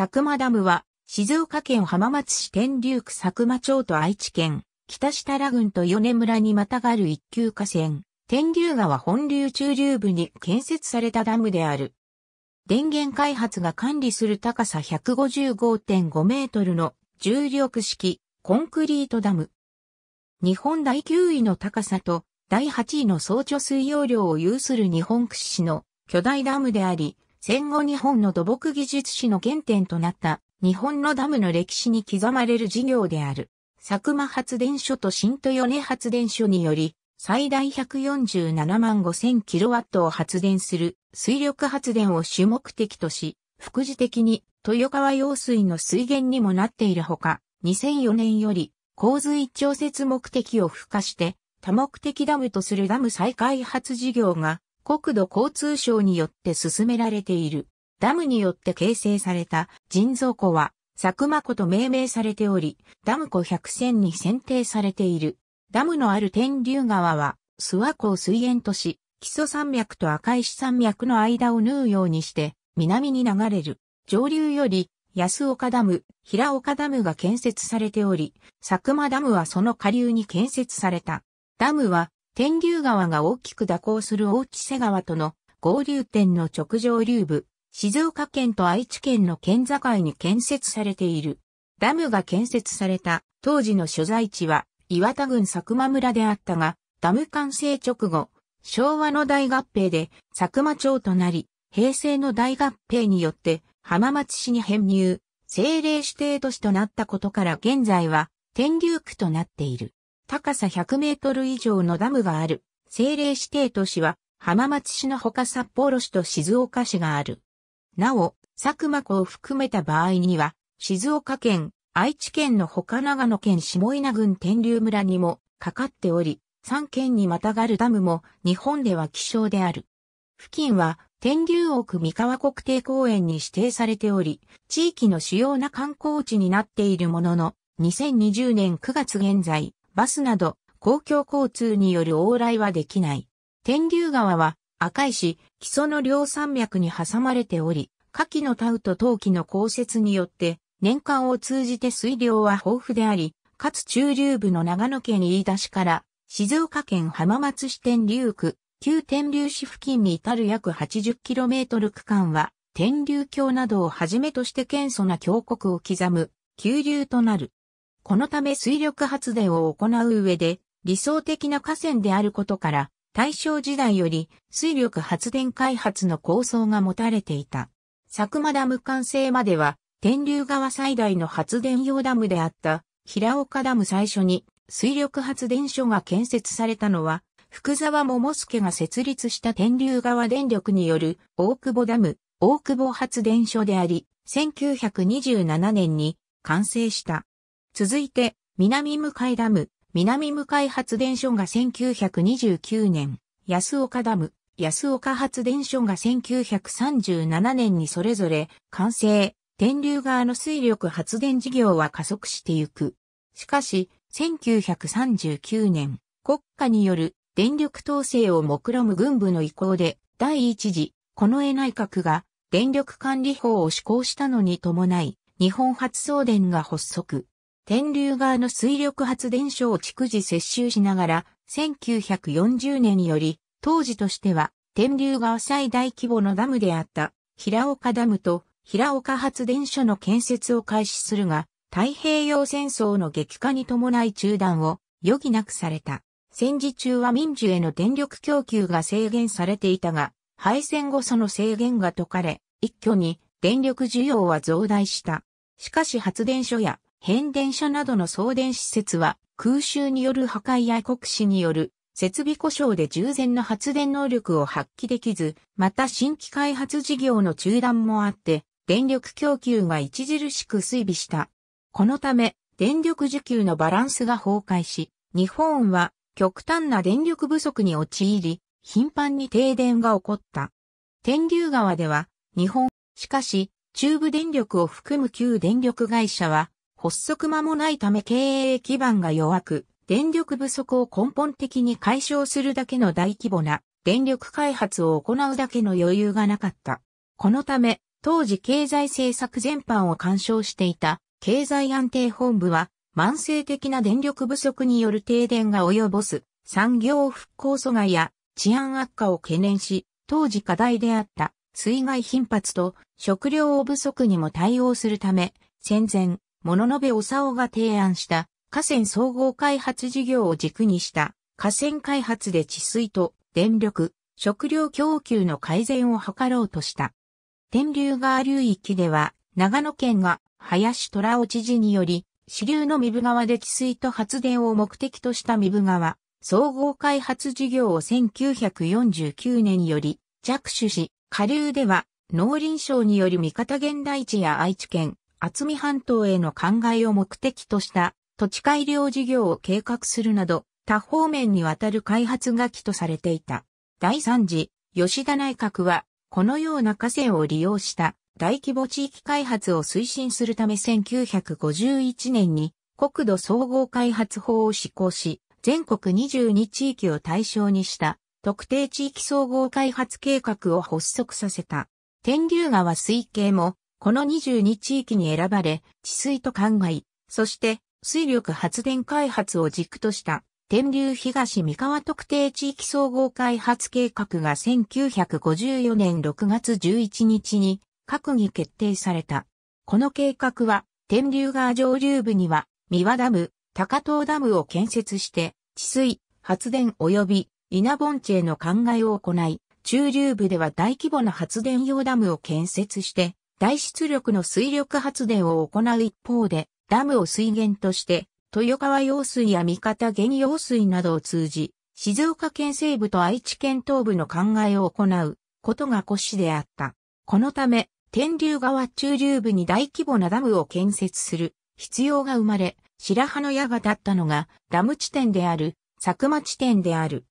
佐久間ダムは、静岡県浜松市天竜区佐久間町と愛知県、北設楽郡と米村にまたがる一級河川、天竜川本流中流部に建設されたダムである。電源開発が管理する高さ155.5メートルの重力式コンクリートダム。日本第9位の高さと第8位の総貯水容量を有する日本屈指の巨大ダムであり、戦後日本の土木技術史の原点となった日本のダムの歴史に刻まれる事業である。佐久間発電所と新豊根発電所により、最大147万5000キロワットを発電する水力発電を主目的とし、副次的に豊川用水の水源にもなっているほか、2004年より洪水調節目的を付加して、多目的ダムとするダム再開発事業が国土交通省によって進められている。ダムによって形成された人造湖は、佐久間湖と命名されており、ダム湖100選に選定されている。ダムのある天竜川は、諏訪湖を水源とし、基礎山脈と赤石山脈の間を縫うようにして、南に流れる。上流より、安岡ダム、平岡ダムが建設されており、佐久間ダムはその下流に建設された。ダムは、天竜川が大きく蛇行する大木瀬川との合流点の直上流部、静岡県と愛知県の県境に建設されている。ダムが建設された当時の所在地は岩田郡佐久間村であったが、ダム完成直後、昭和の大合併で佐久間町となり、平成の大合併によって浜松市に編入、政令指定都市となったことから現在は天竜区となっている。高さ100メートル以上のダムがある、政令指定都市は、浜松市のほか札幌市と静岡市がある。なお、佐久間湖を含めた場合には、静岡県、愛知県のほか長野県下稲郡天竜村にもかかっており、三県にまたがるダムも日本では希少である。付近は天竜奥三河国定公園に指定されており、地域の主要な観光地になっているものの、2020年9月現在、バスなど公共交通による往来はできない。天竜川は赤石、木曽の両山脈に挟まれており、夏季のタウと冬季の降雪によって年間を通じて水量は豊富であり、かつ中流部の長野県飯田市から静岡県浜松市天竜区、旧天竜市付近に至る約 80km 区間は天竜橋などをはじめとして謙著な峡谷を刻む急流となる。このため水力発電を行う上で理想的な河川であることから、大正時代より水力発電開発の構想が持たれていた。佐久間ダム完成までは、天竜川最大の発電用ダムであった平岡ダム最初に水力発電所が建設されたのは、福沢桃介が設立した天竜川電力による大久保ダム、大久保発電所であり、1927年に完成した。続いて、南向井ダム、南向井発電所が1929年、安岡ダム、安岡発電所が1937年にそれぞれ完成、電流側の水力発電事業は加速してゆく。しかし、1939年、国家による電力統制を目論む軍部の意向で、第一次、近衛内閣が電力管理法を施行したのに伴い、日本発送電が発足。天竜川の水力発電所を逐次接収しながら、1940年により、当時としては、天竜川最大規模のダムであった、平岡ダムと平岡発電所の建設を開始するが、太平洋戦争の激化に伴い中断を余儀なくされた。戦時中は民需への電力供給が制限されていたが、敗戦後その制限が解かれ、一挙に電力需要は増大した。しかし発電所や変電所などの送電施設は空襲による破壊や国死による設備故障で従前の発電能力を発揮できず、また新規開発事業の中断もあって、電力供給が著しく衰微した。このため、電力需給のバランスが崩壊し、日本は極端な電力不足に陥り、頻繁に停電が起こった。天竜川では、日本、しかし、中部電力を含む旧電力会社は、発足間もないため経営基盤が弱く、電力不足を根本的に解消するだけの大規模な電力開発を行うだけの余裕がなかった。このため、当時経済政策全般を干渉していた経済安定本部は慢性的な電力不足による停電が及ぼす産業復興阻害や治安悪化を懸念し、当時課題であった水害頻発と食料不足にも対応するため、戦前、物延べおさおが提案した河川総合開発事業を軸にした河川開発で治水と電力、食料供給の改善を図ろうとした。天竜川流域では長野県が林虎尾知事により支流の三部川で治水と発電を目的とした三部川総合開発事業を1949年より着手し、下流では農林省により三方現代地や愛知県、厚見半島への考えを目的とした土地改良事業を計画するなど、多方面にわたる開発が起とされていた。第3次、吉田内閣は、このような河川を利用した大規模地域開発を推進するため1951年に国土総合開発法を施行し、全国22地域を対象にした特定地域総合開発計画を発足させた。天竜川水系もこの22地域に選ばれ、治水と灌漑、そして水力発電開発を軸とした天竜東三河特定地域総合開発計画が1954年6月11日に閣議決定された。この計画は天竜川上流部には三輪ダム、高遠ダムを建設して治水、発電及び稲盆地への灌漑を行い、中流部では大規模な発電用ダムを建設して大出力の水力発電を行う一方で、ダムを水源として、豊川用水や三方原用水などを通じ、静岡県西部と愛知県東部の考えを行うことが骨子であった。このため、天竜川中流部に大規模なダムを建設する必要が生まれ、白羽の矢が立ったのがダム地点である、佐久間地点である。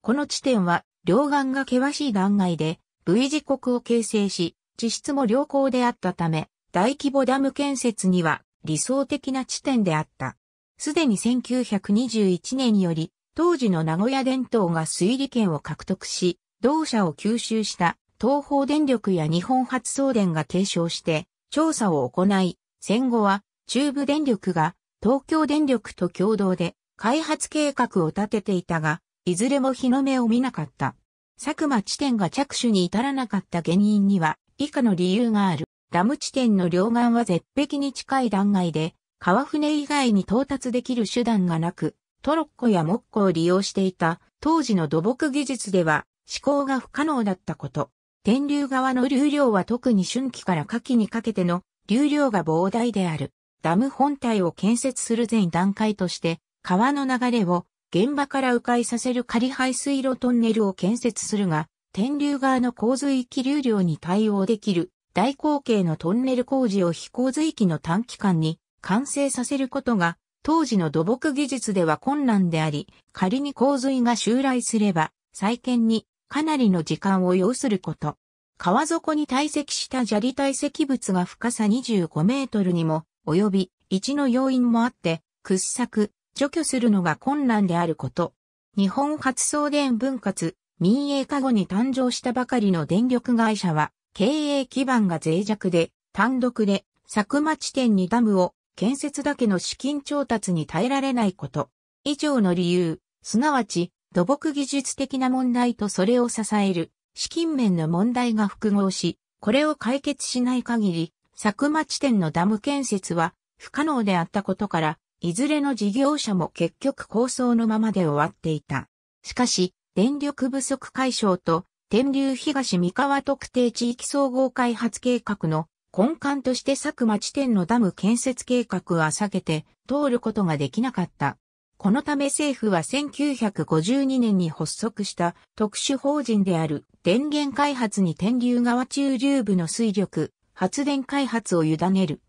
この地点は両岸が険しい断崖で V 字国を形成し、地質も良好であったため、大規模ダム建設には理想的な地点であった。すでに1921年より、当時の名古屋電灯が水利権を獲得し、同社を吸収した東方電力や日本発送電が継承して調査を行い、戦後は中部電力が東京電力と共同で開発計画を立てていたが、いずれも日の目を見なかった。佐久間地点が着手に至らなかった原因には、以下の理由がある。ダム地点の両岸は絶壁に近い断崖で、川船以外に到達できる手段がなく、トロッコや木庫を利用していた当時の土木技術では施行が不可能だったこと。天竜側の流量は特に春季から夏季にかけての流量が膨大である。ダム本体を建設する前段階として、川の流れを現場から迂回させる仮排水路トンネルを建設するが、天竜川の洪水気流量に対応できる大口径のトンネル工事を非洪水域の短期間に完成させることが当時の土木技術では困難であり、仮に洪水が襲来すれば再建にかなりの時間を要すること。川底に堆積した砂利堆積物が深さ25メートルにも及び、置の要因もあって、掘削、除去するのが困難であること。日本発送電分割、民営化後に誕生したばかりの電力会社は、経営基盤が脆弱で、単独で、佐久間地点にダムを建設だけの資金調達に耐えられないこと。以上の理由、すなわち土木技術的な問題とそれを支える資金面の問題が複合し、これを解決しない限り、佐久間地点のダム建設は不可能であったことから、いずれの事業者も結局構想のままで終わっていた。しかし、電力不足解消と、天竜東三河特定地域総合開発計画の根幹として佐久間地点のダム建設計画は避けて通ることができなかった。このため政府は1952年に発足した特殊法人である電源開発に天竜川中流部の水力、発電開発を委ねる。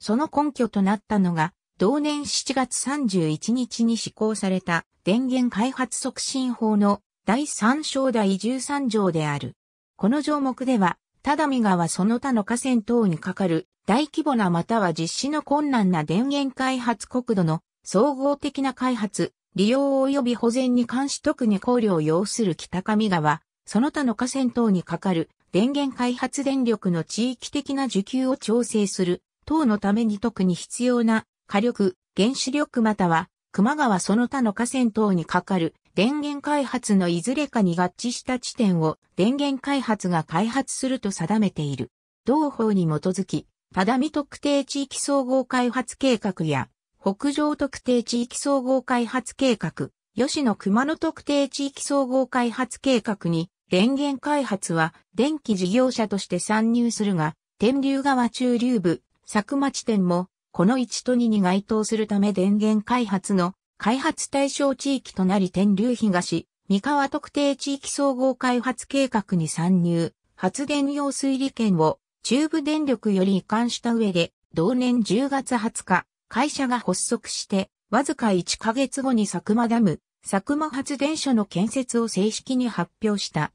その根拠となったのが同年7月31日に施行された電源開発促進法の第3章第13条である。この条目では、只見川その他の河川等にかかる大規模なまたは実施の困難な電源開発国土の総合的な開発、利用及び保全に関し特に考慮を要する北上川、その他の河川等にかかる電源開発電力の地域的な需給を調整する等のために特に必要な火力、原子力または、熊川その他の河川等にかかる電源開発のいずれかに合致した地点を電源開発が開発すると定めている。同法に基づき、只見特定地域総合開発計画や、北上特定地域総合開発計画、吉野熊野特定地域総合開発計画に、電源開発は電気事業者として参入するが、天竜川中流部、佐久間地点もこの1と2に該当するため電源開発の開発対象地域となり天竜東、三河特定地域総合開発計画に参入、発電用水利権を中部電力より移管した上で、同年10月20日、会社が発足して、わずか1ヶ月後に佐久間ダム、佐久間発電所の建設を正式に発表した。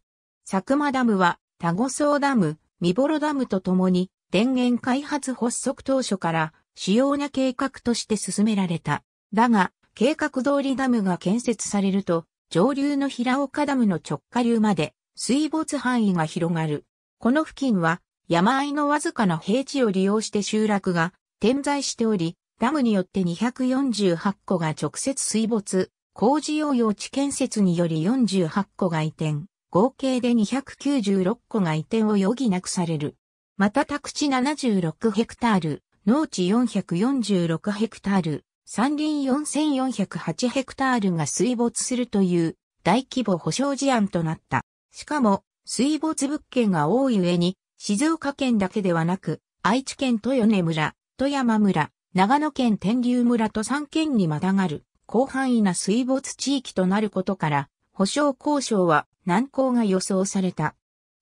佐久間ダムは、田子荘ダム、三幌ダムと共に、電源開発発足当初から、主要な計画として進められた。だが、計画通りダムが建設されると、上流の平岡ダムの直下流まで水没範囲が広がる。この付近は山あいのわずかな平地を利用して集落が点在しており、ダムによって248個が直接水没、工事用用地建設により48個が移転、合計で296個が移転を余儀なくされる。また宅地76ヘクタール、農地446ヘクタール、山林4408ヘクタールが水没するという大規模保障事案となった。しかも、水没物件が多い上に、静岡県だけではなく、愛知県豊根村、富山村、長野県天竜村と3県にまたがる、広範囲な水没地域となることから、保障交渉は難航が予想された。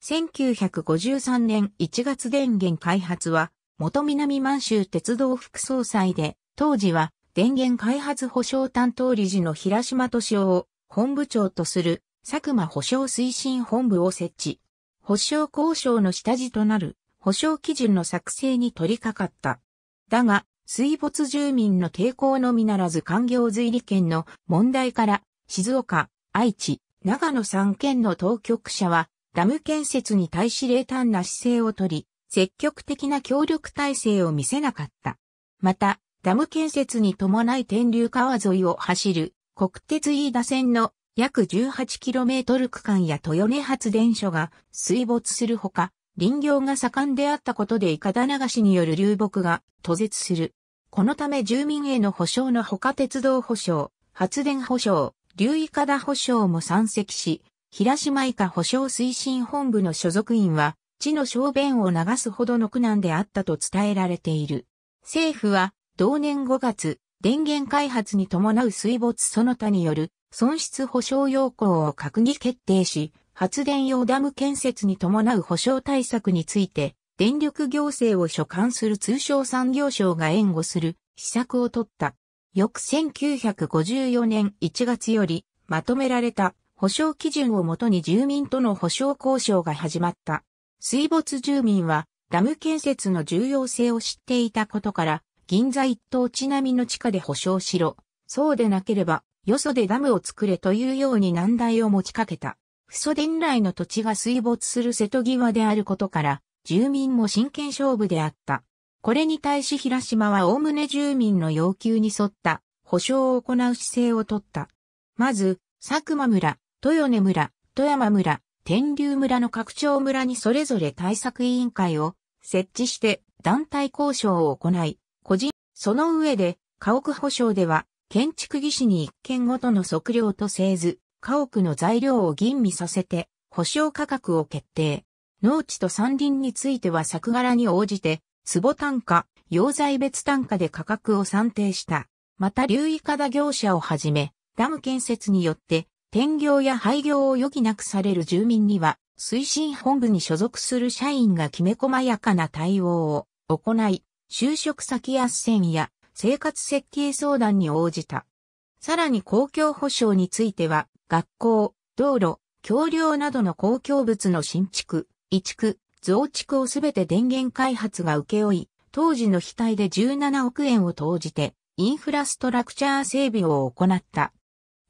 1953年1月電源開発は、元南満州鉄道副総裁で、当時は電源開発保障担当理事の平島敏夫を本部長とする佐久間保障推進本部を設置。保障交渉の下地となる保障基準の作成に取り掛かった。だが、水没住民の抵抗のみならず官境随理権の問題から静岡、愛知、長野3県の当局者はダム建設に対し冷淡な姿勢をとり、積極的な協力体制を見せなかった。また、ダム建設に伴い天竜川沿いを走る国鉄飯田線の約 18km 区間や豊根発電所が水没するほか、林業が盛んであったことでイカダ流しによる流木が途絶する。このため住民への保障のほか鉄道保障、発電保障、流イカダ保障も山積し、平島イカ保障推進本部の所属員は地の小便を流すほどの苦難であったと伝えられている。政府は、同年5月、電源開発に伴う水没その他による損失保障要項を閣議決定し、発電用ダム建設に伴う保障対策について、電力行政を所管する通商産業省が援護する施策を取った。翌1954年1月よりまとめられた保障基準をもとに住民との保障交渉が始まった。水没住民はダム建設の重要性を知っていたことから、銀座一等地並みの地下で保証しろ。そうでなければ、よそでダムを作れというように難題を持ちかけた。不祖伝来の土地が水没する瀬戸際であることから、住民も真剣勝負であった。これに対し平島は概ね住民の要求に沿った保証を行う姿勢をとった。まず、佐久間村、豊根村、富山村、天竜村の拡張村にそれぞれ対策委員会を設置して団体交渉を行い、個人、その上で家屋保障では建築技師に一件ごとの測量と製図、家屋の材料を吟味させて保証価格を決定。農地と山林については作柄に応じて、坪単価、溶剤別単価で価格を算定した。また、流意課だ業者をはじめ、ダム建設によって、転業や廃業を余儀なくされる住民には、推進本部に所属する社員がきめ細やかな対応を行い、就職先斡旋や生活設計相談に応じた。さらに公共保障については、学校、道路、橋梁などの公共物の新築、移築、増築をすべて電源開発が請け負い、当時の非対で17億円を投じて、インフラストラクチャー整備を行った。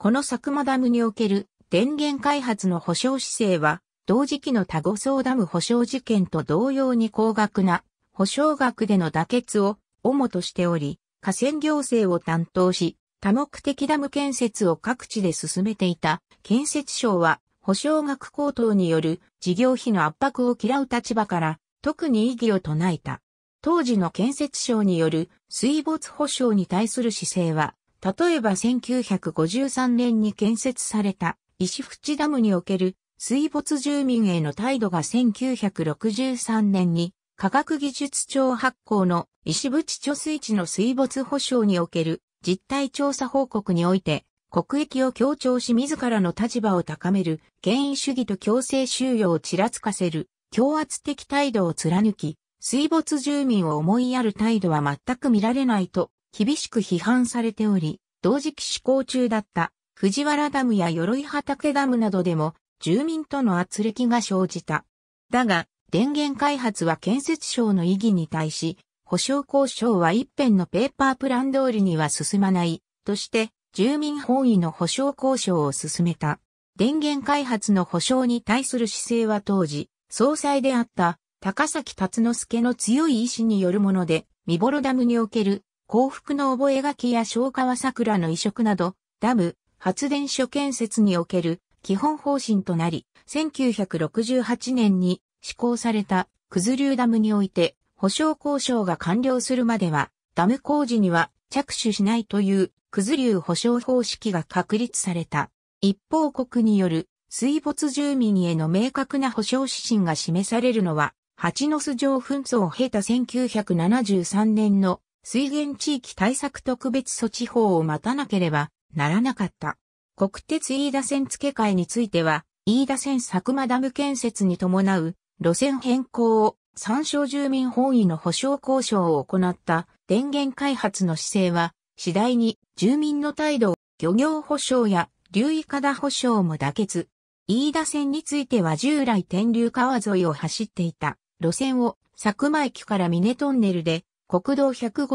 この佐久間ダムにおける電源開発の保障姿勢は、同時期の多護層ダム保障事件と同様に高額な保障額での妥結を主としており、河川行政を担当し、多目的ダム建設を各地で進めていた建設省は、保証額高騰による事業費の圧迫を嫌う立場から、特に異議を唱えた。当時の建設省による水没保障に対する姿勢は、例えば1953年に建設された石淵ダムにおける水没住民への態度が1963年に科学技術庁発行の石淵貯水池の水没保障における実態調査報告において国益を強調し自らの立場を高める権威主義と強制収容をちらつかせる強圧的態度を貫き水没住民を思いやる態度は全く見られないと厳しく批判されており、同時期施行中だった藤原ダムや鎧畑ダムなどでも住民との圧力が生じた。だが、電源開発は建設省の意義に対し、保証交渉は一辺のペーパープラン通りには進まない、として、住民本位の保証交渉を進めた。電源開発の保証に対する姿勢は当時、総裁であった高崎達之助の強い意志によるもので、見ロダムにおける幸福の覚書や昭和桜の移植など、ダム、発電所建設における基本方針となり、1968年に施行された、クズ流ダムにおいて、保証交渉が完了するまでは、ダム工事には着手しないという、クズ流保証方式が確立された。一方国による水没住民への明確な保障指針が示されるのは、蜂の巣城紛争を経た1973年の水源地域対策特別措置法を待たなければならなかった。国鉄飯田線付け替えについては、飯田線佐久間ダム建設に伴う路線変更を参照住民本位の保障交渉を行った電源開発の姿勢は、次第に住民の態度を漁業保障や流域化だ保障も妥結。飯田線については従来天竜川沿いを走っていた路線を佐久間駅から峰トンネルで国道152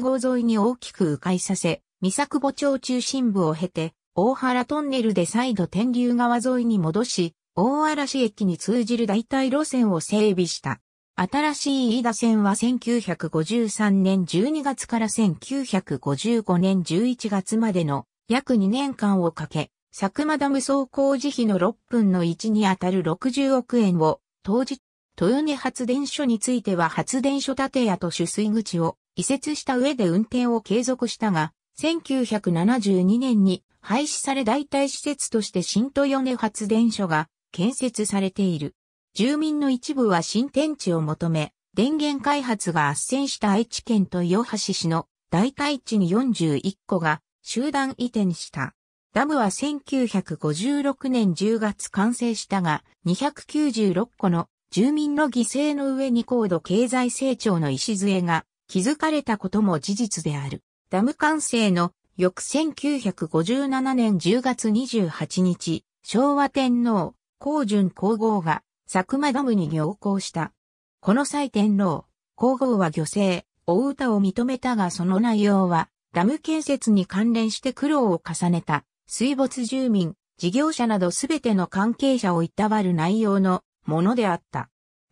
号沿いに大きく迂回させ、三作墓町中心部を経て、大原トンネルで再度天竜川沿いに戻し、大嵐駅に通じる代替路線を整備した。新しい飯田線は1953年12月から1955年11月までの約2年間をかけ、佐久間ダム総工事費の6分の1にあたる60億円を当じ豊根発電所については発電所建屋と取水口を移設した上で運転を継続したが、1972年に廃止され代替施設として新豊根発電所が建設されている。住民の一部は新天地を求め、電源開発が圧旋した愛知県と豊橋市の代替地に41個が集団移転した。ダムは1956年10月完成したが、296個の住民の犠牲の上に高度経済成長の礎が築かれたことも事実である。ダム完成の翌1957年10月28日、昭和天皇、皇順皇后が佐久間ダムに行幸した。この際天皇、皇后は漁政、お歌を認めたがその内容は、ダム建設に関連して苦労を重ねた、水没住民、事業者などすべての関係者をいたわる内容のものであった。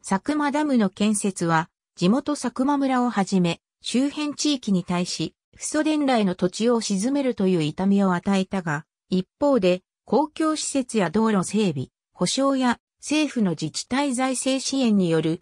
佐久間ダムの建設は、地元佐久間村をはじめ、周辺地域に対し、不祖伝来の土地を沈めるという痛みを与えたが、一方で、公共施設や道路整備、保障や政府の自治体財政支援による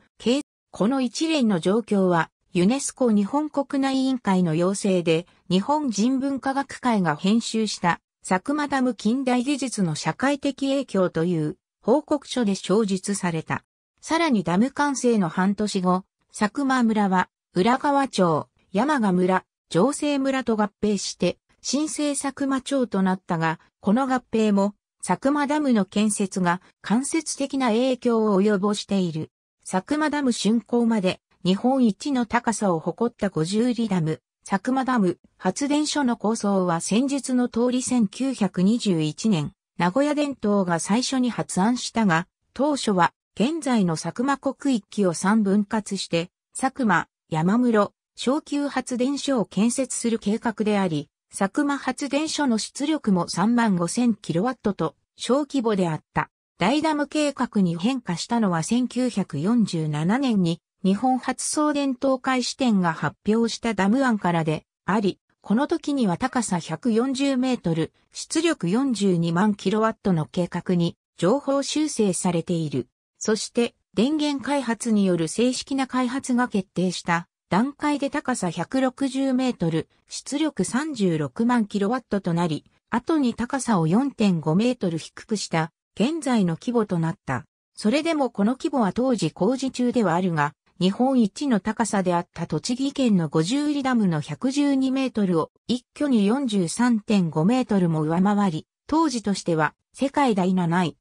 この一連の状況は、ユネスコ日本国内委員会の要請で、日本人文科学会が編集した、佐久間ダム近代技術の社会的影響という報告書で承述された。さらにダム完成の半年後、佐久間村は、浦河町、山賀村、城西村と合併して、新生佐久間町となったが、この合併も、佐久間ダムの建設が間接的な影響を及ぼしている。佐久間ダム竣工まで日本一の高さを誇った50里ダム、佐久間ダム発電所の構想は先日の通り1921年名古屋伝統が最初に発案したが、当初は現在の佐久間国域を3分割して、佐久間、山室、小級発電所を建設する計画であり、佐久間発電所の出力も3万5 0 0 0トと小規模であった。大ダム計画に変化したのは1947年に日本発送電灯開始点が発表したダム案からであり、この時には高さ140メートル、出力42万キロワットの計画に情報修正されている。そして電源開発による正式な開発が決定した段階で高さ160メートル、出力36万キロワットとなり、後に高さを4.5メートル低くした現在の規模となった。それでもこの規模は当時工事中ではあるが、日本一の高さであった栃木県の50里ダムの112メートルを一挙に43.5メートルも上回り、当時としては世界第7位。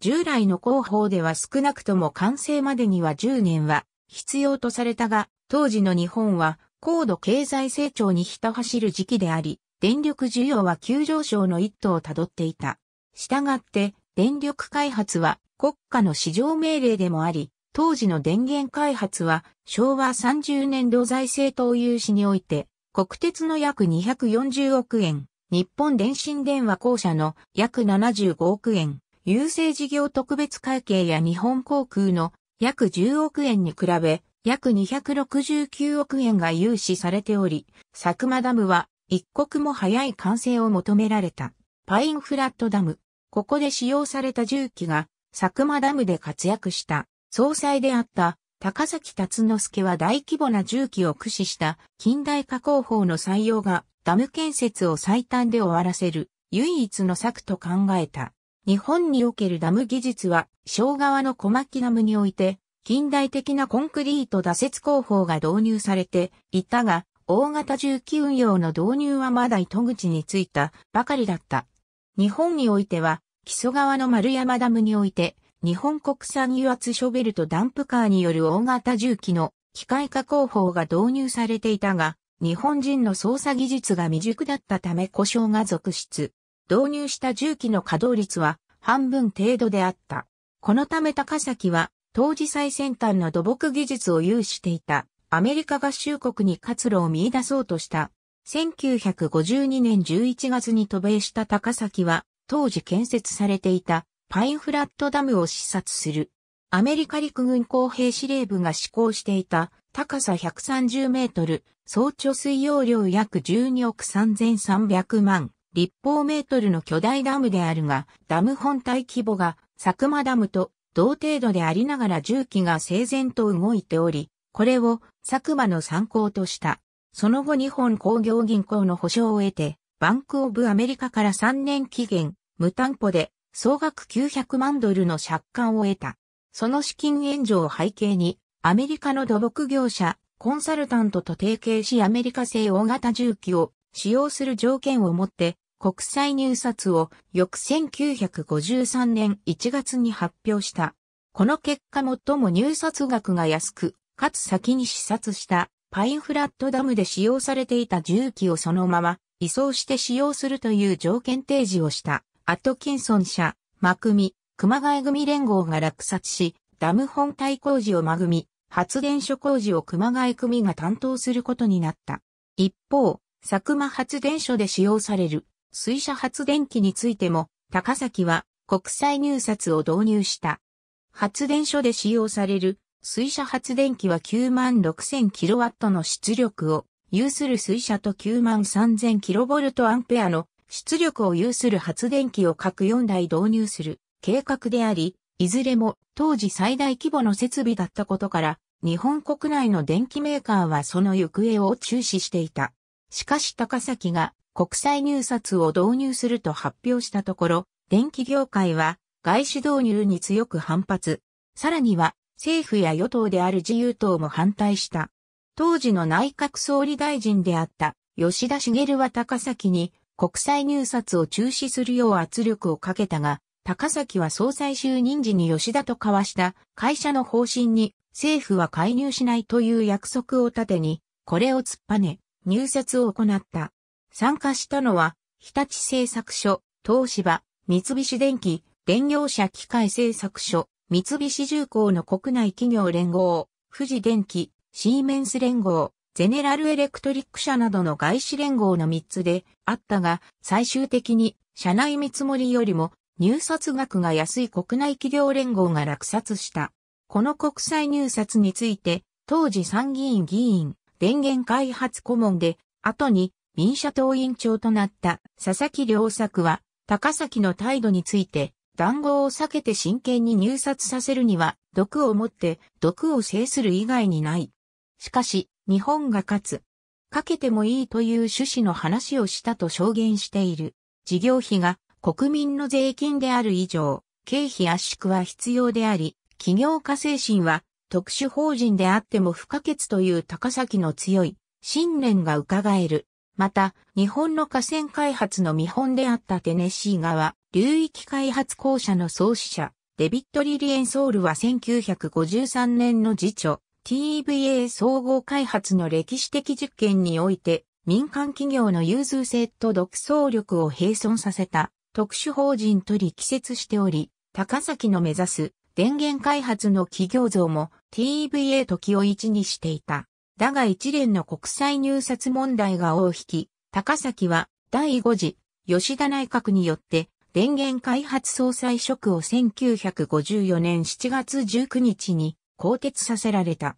従来の広報では少なくとも完成までには10年は必要とされたが、当時の日本は高度経済成長にひた走る時期であり、電力需要は急上昇の一途をたどっていた。したがって、電力開発は国家の市場命令でもあり、当時の電源開発は昭和30年度財政投融資において国鉄の約240億円、日本電信電話公社の約75億円、郵政事業特別会計や日本航空の約10億円に比べ約269億円が融資されており、佐久間ダムは一刻も早い完成を求められた。パインフラットダム。ここで使用された重機が佐久間ダムで活躍した。総裁であった高崎達之助は大規模な重機を駆使した近代化工法の採用がダム建設を最短で終わらせる唯一の策と考えた。日本におけるダム技術は、小川の小牧ダムにおいて、近代的なコンクリート打設工法が導入されていたが、大型重機運用の導入はまだ糸口についたばかりだった。日本においては、木曽川の丸山ダムにおいて、日本国産油圧ショベルとダンプカーによる大型重機の機械化工法が導入されていたが、日本人の操作技術が未熟だったため故障が続出。導入した重機の稼働率は半分程度であった。このため高崎は当時最先端の土木技術を有していたアメリカ合衆国に活路を見出そうとした。1952年11月に渡米した高崎は当時建設されていたパインフラットダムを視察する。アメリカ陸軍工兵司令部が施行していた高さ130メートル、総貯水容量約12億3300万立方メートルの巨大ダムであるが、ダム本体規模が佐久間ダムと同程度でありながら重機が整然と動いており、これを佐久間の参考とした。その後日本工業銀行の保証を得て、バンクオブアメリカから3年期限、無担保で総額900万ドルの借款を得た。その資金援助を背景に、アメリカの土木業者、コンサルタントと提携しアメリカ製大型重機を使用する条件をもって、国際入札を翌1953年1月に発表した。この結果最も入札額が安く、かつ先に視察したパインフラットダムで使用されていた重機をそのまま移送して使用するという条件提示をした。アトキンソン社、マクミ、熊谷組連合が落札し、ダム本体工事をマグミ、発電所工事を熊谷組が担当することになった。一方、佐久間発電所で使用される水車発電機についても、高崎は国際入札を導入した。発電所で使用される水車発電機は9万 6000kW の出力を有する水車と9万 3000kV アンペアの出力を有する発電機を各4台導入する計画であり、いずれも当時最大規模の設備だったことから、日本国内の電機メーカーはその行方を注視していた。しかし高崎が国際入札を導入すると発表したところ、電気業界は外資導入に強く反発。さらには政府や与党である自由党も反対した。当時の内閣総理大臣であった吉田茂は高崎に国際入札を中止するよう圧力をかけたが、高崎は総裁就任時に吉田と交わした会社の方針に政府は介入しないという約束を盾に、これを突っぱね、入札を行った。参加したのは、日立製作所、東芝、三菱電機、電業者機械製作所、三菱重工の国内企業連合、富士電機、シーメンス連合、ゼネラルエレクトリック社などの外資連合の3つであったが、最終的に社内見積もりよりも入札額が安い国内企業連合が落札した。この国際入札について、当時参議院議員、電源開発顧問で、後に民社党委員長となった佐々木良作は、高崎の態度について、談合を避けて真剣に入札させるには、毒を持って毒を制する以外にない。しかし、日本が勝つ。かけてもいいという趣旨の話をしたと証言している。事業費が国民の税金である以上、経費圧縮は必要であり、企業家精神は特殊法人であっても不可欠という高崎の強い信念が伺える。また、日本の河川開発の見本であったテネシー川流域開発公社の創始者、デビット・リリエンソールは1953年の次長、TVA 総合開発の歴史的実験において、民間企業の融通性と独創力を並存させた特殊法人と力説しており、高崎の目指す電源開発の企業像も TVA 時を一にしていた。だが一連の国際入札問題が大引き、高崎は第5次吉田内閣によって電源開発総裁職を1954年7月19日に更迭させられた。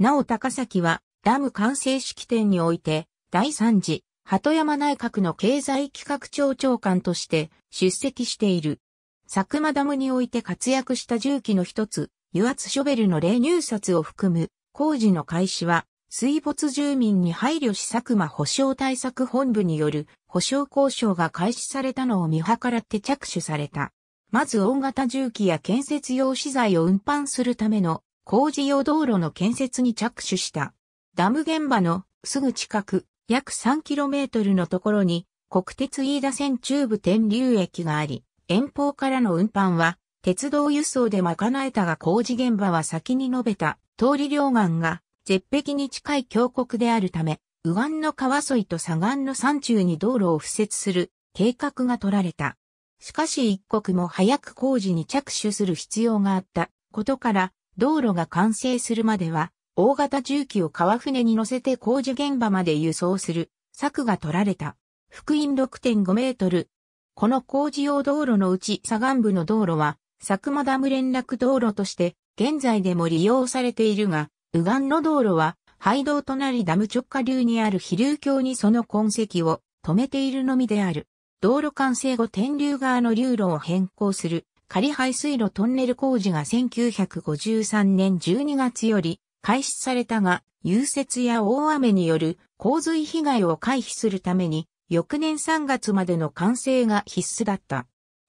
なお高崎はダム完成式典において第3次鳩山内閣の経済企画庁長官として出席している。佐久間ダムにおいて活躍した重機の一つ、油圧ショベルの例入札を含む工事の開始は水没住民に配慮し佐久間保障対策本部による保障交渉が開始されたのを見計らって着手された。まず大型重機や建設用資材を運搬するための工事用道路の建設に着手した。ダム現場のすぐ近く、約 3km のところに国鉄飯田線中部天竜駅があり、遠方からの運搬は鉄道輸送で賄えたが工事現場は先に述べた通り両岸が絶壁に近い峡谷であるため、右岸の川沿いと左岸の山中に道路を敷設する計画が取られた。しかし一刻も早く工事に着手する必要があったことから道路が完成するまでは、大型重機を川船に乗せて工事現場まで輸送する策が取られた。福音6.5メートル。この工事用道路のうち左岸部の道路は、佐久間ダム連絡道路として、現在でも利用されているが、右岸の道路は、廃道となりダム直下流にある飛流橋にその痕跡を止めているのみである。道路完成後天竜側の流路を変更する仮排水路トンネル工事が1953年12月より開始されたが、融雪や大雨による洪水被害を回避するために、翌年3月までの完成が必須だった。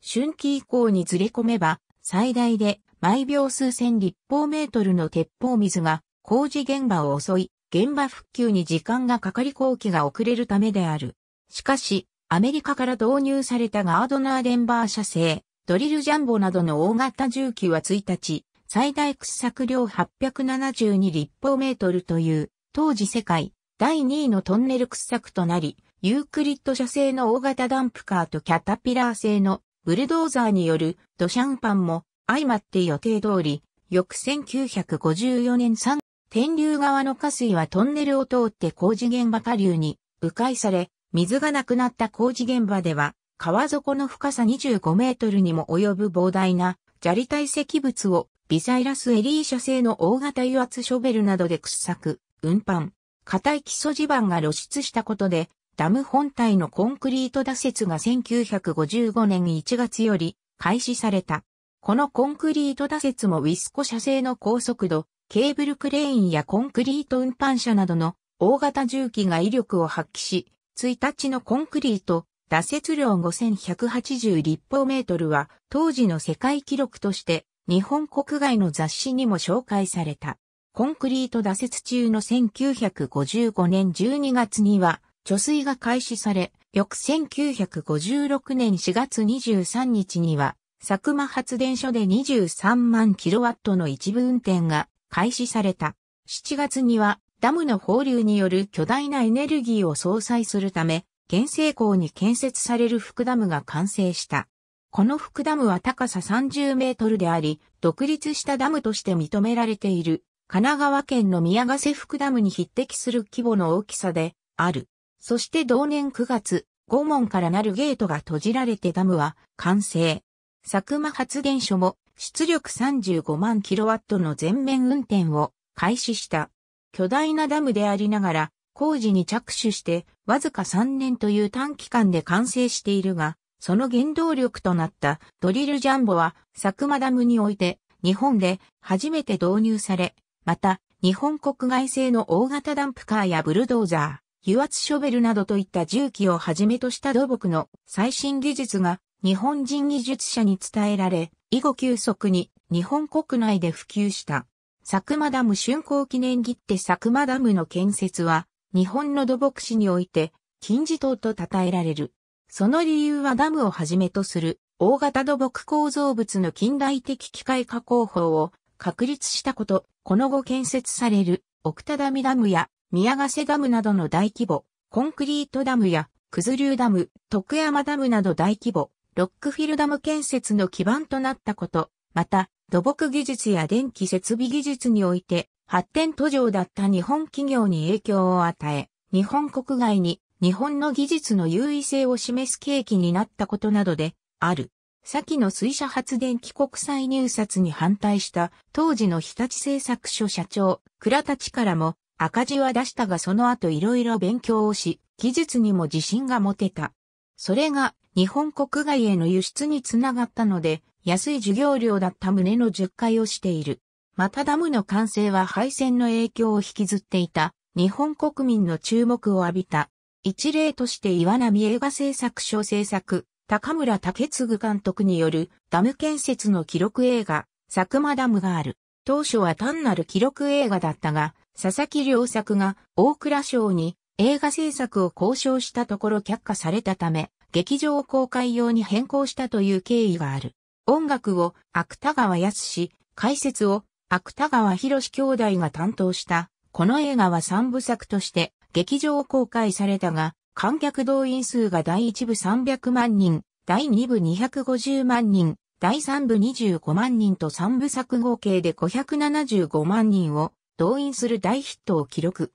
春季以降にずれ込めば、最大で毎秒数千立方メートルの鉄砲水が工事現場を襲い、現場復旧に時間がかかり工期が遅れるためである。しかし、アメリカから導入されたガードナーデンバー社製、ドリルジャンボなどの大型重機は1日、最大掘削量872立方メートルという、当時世界第2位のトンネル掘削となり、ユークリッド社製の大型ダンプカーとキャタピラー製のブルドーザーによるドシャンパンも相まって予定通り、翌1954年3、天竜側の下水はトンネルを通って工事現場下流に迂回され、水がなくなった工事現場では川底の深さ25メートルにも及ぶ膨大な砂利堆積物をビザイラスエリー社製の大型油圧ショベルなどで掘削、運搬、硬い基礎地盤が露出したことで、ダム本体のコンクリート打設が1955年1月より開始された。このコンクリート打設もウィスコ社製の高速度、ケーブルクレーンやコンクリート運搬車などの大型重機が威力を発揮し、1日のコンクリート、打雪量5180立方メートルは当時の世界記録として日本国外の雑誌にも紹介された。コンクリート打雪中の1955年12月には貯水が開始され、翌1956年4月23日には佐久間発電所で23万キロワットの一部運転が開始された。7月にはダムの放流による巨大なエネルギーを相殺するため、原生港に建設される福ダムが完成した。この福ダムは高さ30メートルであり、独立したダムとして認められている、神奈川県の宮ヶ瀬福ダムに匹敵する規模の大きさで、ある。そして同年9月、五門からなるゲートが閉じられてダムは完成。佐久間発電所も出力35万キロワットの全面運転を開始した。巨大なダムでありながら工事に着手してわずか3年という短期間で完成しているが、その原動力となったドリルジャンボは佐久間ダムにおいて日本で初めて導入され、また日本国外製の大型ダンプカーやブルドーザー、油圧ショベルなどといった重機をはじめとした土木の最新技術が日本人技術者に伝えられ、以後急速に日本国内で普及した。佐久間ダム竣工記念切手佐久間ダムの建設は日本の土木史において、金字塔と称えられる。その理由はダムをはじめとする大型土木構造物の近代的機械化工法を確立したこと、この後建設される奥多ダミダムや宮ヶ瀬ダムなどの大規模、コンクリートダムや九頭竜ダム、徳山ダムなど大規模、ロックフィルダム建設の基盤となったこと、また土木技術や電気設備技術において発展途上だった日本企業に影響を与え、日本国外に日本の技術の優位性を示す契機になったことなどである。先の水車発電機国際入札に反対した当時の日立製作所社長、倉立からも赤字は出したがその後いろいろ勉強をし、技術にも自信が持てた。それが日本国外への輸出につながったので、安い授業料だった旨の10回をしている。またダムの完成は敗戦の影響を引きずっていた日本国民の注目を浴びた。一例として岩波映画制作所制作、高村武次監督によるダム建設の記録映画、佐久間ダムがある。当初は単なる記録映画だったが、佐々木良作が大倉賞に映画制作を交渉したところ却下されたため、劇場公開用に変更したという経緯がある。音楽を芥川康史、解説を芥川博兄弟が担当した、この映画は三部作として劇場公開されたが、観客動員数が第1部300万人、第2部250万人、第3部25万人と3部作合計で575万人を動員する大ヒットを記録。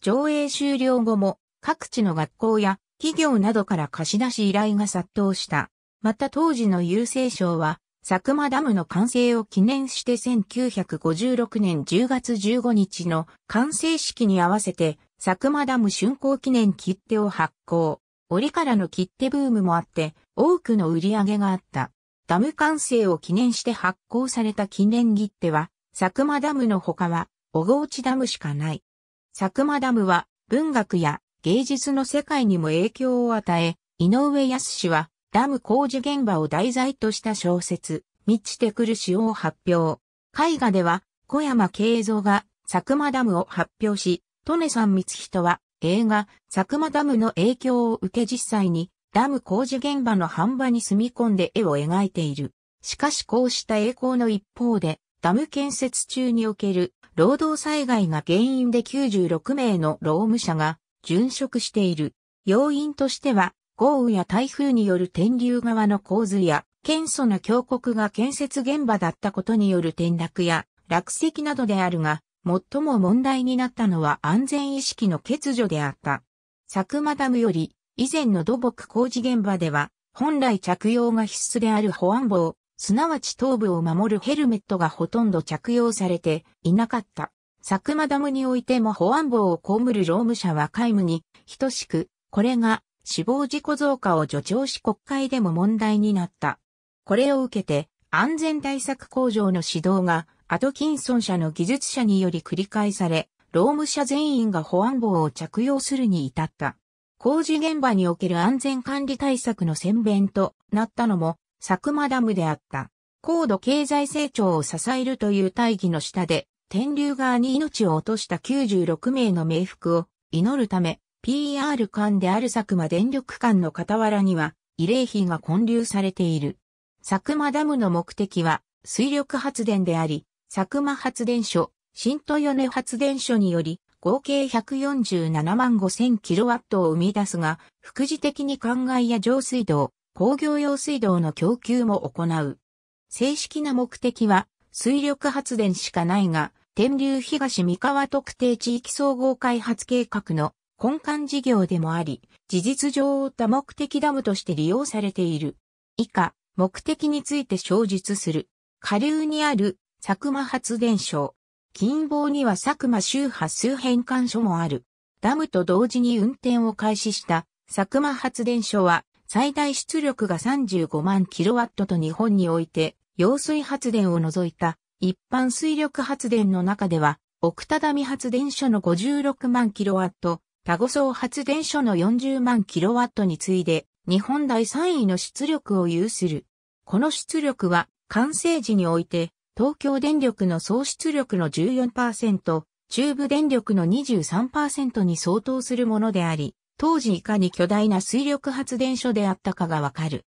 上映終了後も各地の学校や企業などから貸し出し依頼が殺到した。また当時の郵政省は佐久間ダムの完成を記念して1956年10月15日の完成式に合わせて佐久間ダム竣工記念切手を発行。折からの切手ブームもあって多くの売り上げがあった。ダム完成を記念して発行された記念切手は佐久間ダムの他は小河内ダムしかない。佐久間ダムは文学や芸術の世界にも影響を与え、井上康氏はダム工事現場を題材とした小説、満ちてくる潮を発表。絵画では、小山慶三が佐久間ダムを発表し、利根さん光人は映画、佐久間ダムの影響を受け実際に、ダム工事現場の半場に住み込んで絵を描いている。しかしこうした栄光の一方で、ダム建設中における労働災害が原因で96名の労務者が殉職している。要因としては、豪雨や台風による天竜川の洪水や、堅素な峡谷が建設現場だったことによる転落や落石などであるが、最も問題になったのは安全意識の欠如であった。佐久間ダムより、以前の土木工事現場では、本来着用が必須である保安棒、すなわち頭部を守るヘルメットがほとんど着用されていなかった。佐久間ダムにおいても保安棒を被る労務者は皆無に等しく、これが死亡事故増加を助長し国会でも問題になった。これを受けて、安全対策工場の指導が、アトキンソン社の技術者により繰り返され、労務者全員が保安棒を着用するに至った。工事現場における安全管理対策の宣弁となったのも、佐久間ダムであった。高度経済成長を支えるという大義の下で、天竜側に命を落とした96名の冥福を祈るため、PR 間である佐久間電力間の傍らには、慰霊碑が混流されている。佐久間ダムの目的は、水力発電であり、佐久間発電所、新豊根発電所により、合計147万5000キロワットを生み出すが、副次的に灌漑や上水道、工業用水道の供給も行う。正式な目的は、水力発電しかないが、天竜東三河特定地域総合開発計画の根幹事業でもあり、事実上多目的ダムとして利用されている。以下、目的について詳述する。下流にある佐久間発電所。近傍には佐久間周波数変換所もある。ダムと同時に運転を開始した佐久間発電所は最大出力が35万キロワットと日本において揚水発電を除いた一般水力発電の中では奥只見発電所の56万キロワットタゴソウ発電所の40万キロワットに次いで、日本第3位の出力を有する。この出力は、完成時において、東京電力の総出力の14%、中部電力の23%に相当するものであり、当時いかに巨大な水力発電所であったかがわかる。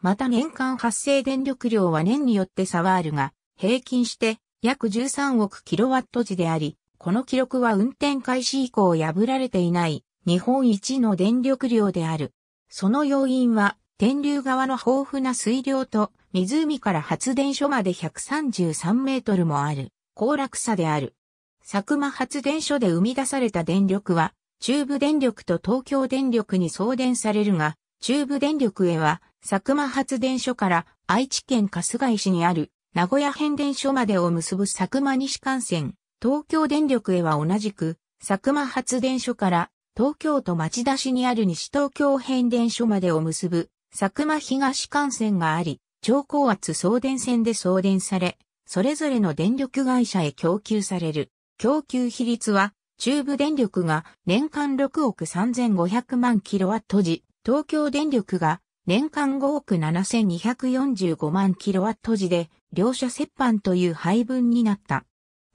また年間発生電力量は年によって差はあるが、平均して約13億キロワット時であり、この記録は運転開始以降破られていない日本一の電力量である。その要因は、天竜側の豊富な水量と、湖から発電所まで133メートルもある、高落差である。佐久間発電所で生み出された電力は、中部電力と東京電力に送電されるが、中部電力へは、佐久間発電所から愛知県春日井市にある名古屋変電所までを結ぶ佐久間西幹線、東京電力へは同じく、佐久間発電所から東京都町田市にある西東京変電所までを結ぶ佐久間東幹線があり、超高圧送電線で送電され、それぞれの電力会社へ供給される。供給比率は、中部電力が年間6億3500万キロワット時、東京電力が年間5億7245万キロワット時で、両者折半という配分になった。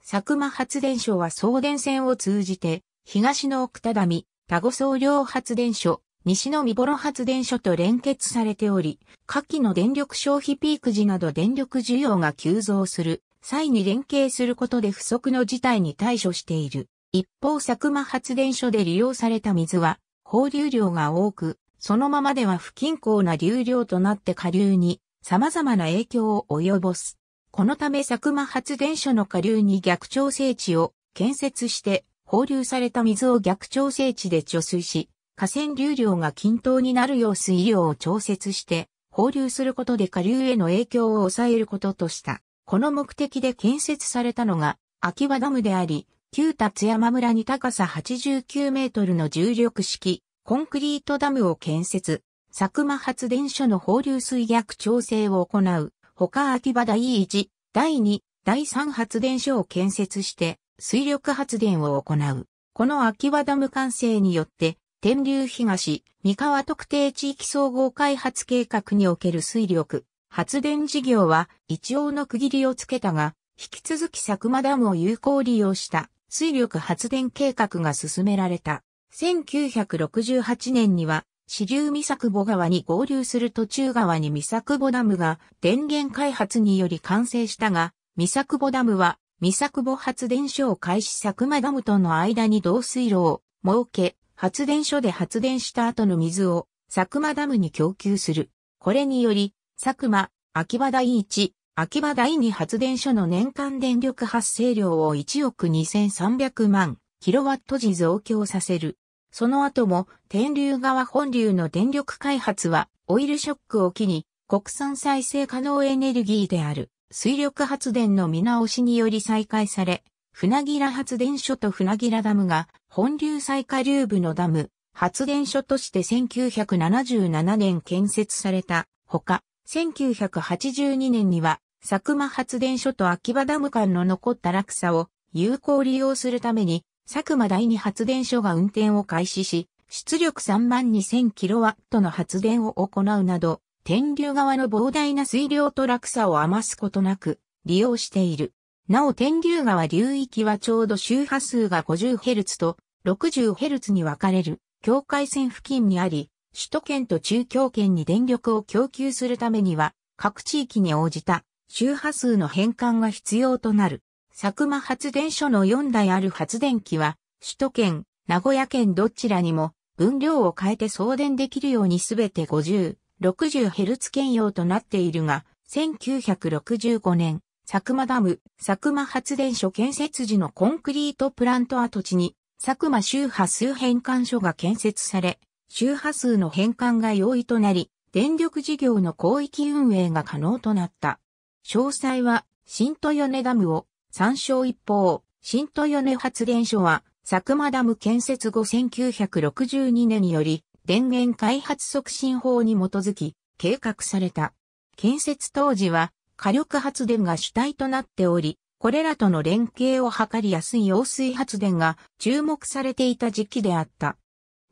佐久間発電所は送電線を通じて、東の奥田見、田子総量発電所、西の三幌発電所と連結されており、下記の電力消費ピーク時など電力需要が急増する際に連携することで不足の事態に対処している。一方佐久間発電所で利用された水は放流量が多く、そのままでは不均衡な流量となって下流に様々な影響を及ぼす。このため佐久間発電所の下流に逆調整地を建設して放流された水を逆調整地で貯水し、河川流量が均等になるよう水量を調節して放流することで下流への影響を抑えることとした。この目的で建設されたのが秋葉ダムであり、旧達山村に高さ89メートルの重力式コンクリートダムを建設、佐久間発電所の放流水逆調整を行う他秋葉第1、第2、第3発電所を建設して、水力発電を行う。この秋葉ダム完成によって、天竜東、三河特定地域総合開発計画における水力、発電事業は一応の区切りをつけたが、引き続き佐久間ダムを有効利用した水力発電計画が進められた。1968年には支流三作母川に合流する途中川に三作母ダムが電源開発により完成したが、三作母ダムは三作母発電所を開始佐久間ダムとの間に導水路を設け、発電所で発電した後の水を佐久間ダムに供給する。これにより、佐久間、秋葉第一、秋葉第二発電所の年間電力発生量を1億2300万キロワット時増強させる。その後も天竜川本流の電力開発はオイルショックを機に国産再生可能エネルギーである水力発電の見直しにより再開され、船切発電所と船切ダムが本流最下流部のダム、発電所として1977年建設されたほか、1982年には佐久間発電所と秋葉ダム間の残った落差を有効利用するために佐久間第二発電所が運転を開始し、出力3万2 0 0 0ットの発電を行うなど、天竜川の膨大な水量と落差を余すことなく利用している。なお天竜川流域はちょうど周波数が 50Hz と 60Hz に分かれる境界線付近にあり、首都圏と中京圏に電力を供給するためには、各地域に応じた周波数の変換が必要となる。佐久間発電所の4台ある発電機は、首都圏、名古屋県どちらにも分量を変えて送電できるようにすべて50、60Hz 兼用となっているが、1965年、佐久間ダム、佐久間発電所建設時のコンクリートプラント跡地に、佐久間周波数変換所が建設され、周波数の変換が容易となり、電力事業の広域運営が可能となった。詳細は、新豊根ダムを参照一方、新豊根発電所は、佐久間ダム建設後1962年により、電源開発促進法に基づき、計画された。建設当時は、火力発電が主体となっており、これらとの連携を図りやすい揚水発電が注目されていた時期であった。